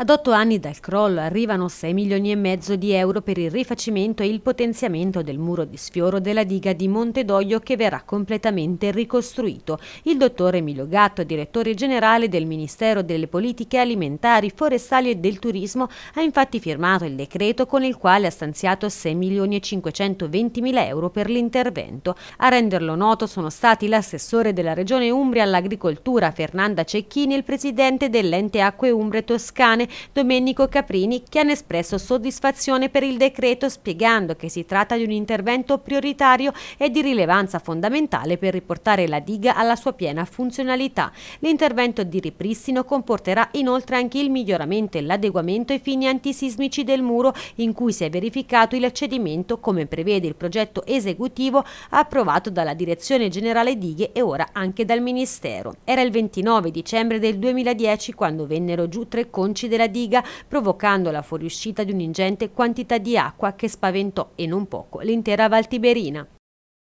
Ad otto anni dal crollo arrivano 6 milioni e mezzo di euro per il rifacimento e il potenziamento del muro di sfioro della diga di Montedoglio che verrà completamente ricostruito. Il dottor Emilio Gatto, direttore generale del Ministero delle Politiche Alimentari, Forestali e del Turismo, ha infatti firmato il decreto con il quale ha stanziato 6 milioni e 520 mila euro per l'intervento. A renderlo noto sono stati l'assessore della Regione Umbria all'Agricoltura Fernanda Cecchini e il presidente dell'ente Acque Umbre Toscane Domenico Caprini che hanno espresso soddisfazione per il decreto spiegando che si tratta di un intervento prioritario e di rilevanza fondamentale per riportare la diga alla sua piena funzionalità. L'intervento di ripristino comporterà inoltre anche il miglioramento e l'adeguamento ai fini antisismici del muro in cui si è verificato il cedimento come prevede il progetto esecutivo approvato dalla Direzione Generale Dighe e ora anche dal Ministero. Era il 29 dicembre del 2010 quando vennero giù tre conci del della diga, provocando la fuoriuscita di un'ingente quantità di acqua che spaventò e non poco l'intera Val Tiberina.